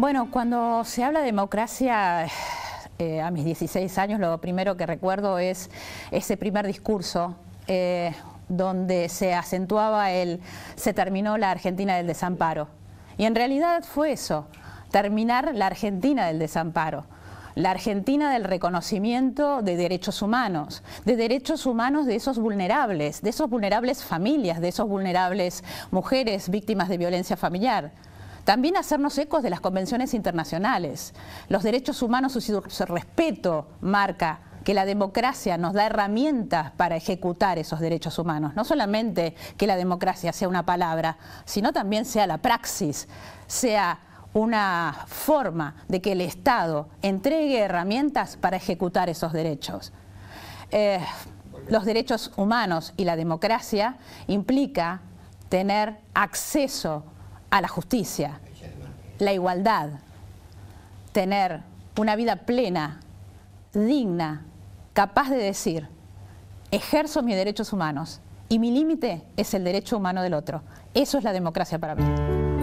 Bueno, cuando se habla de democracia, eh, a mis 16 años lo primero que recuerdo es ese primer discurso. Eh, donde se acentuaba el se terminó la Argentina del desamparo. Y en realidad fue eso, terminar la Argentina del desamparo la Argentina del reconocimiento de derechos humanos, de derechos humanos de esos vulnerables, de esos vulnerables familias, de esos vulnerables mujeres víctimas de violencia familiar. También hacernos ecos de las convenciones internacionales. Los derechos humanos su respeto marca que la democracia nos da herramientas para ejecutar esos derechos humanos. No solamente que la democracia sea una palabra, sino también sea la praxis, sea una forma de que el Estado entregue herramientas para ejecutar esos derechos. Eh, los derechos humanos y la democracia implica tener acceso a la justicia, la igualdad, tener una vida plena, digna, capaz de decir, ejerzo mis derechos humanos y mi límite es el derecho humano del otro. Eso es la democracia para mí.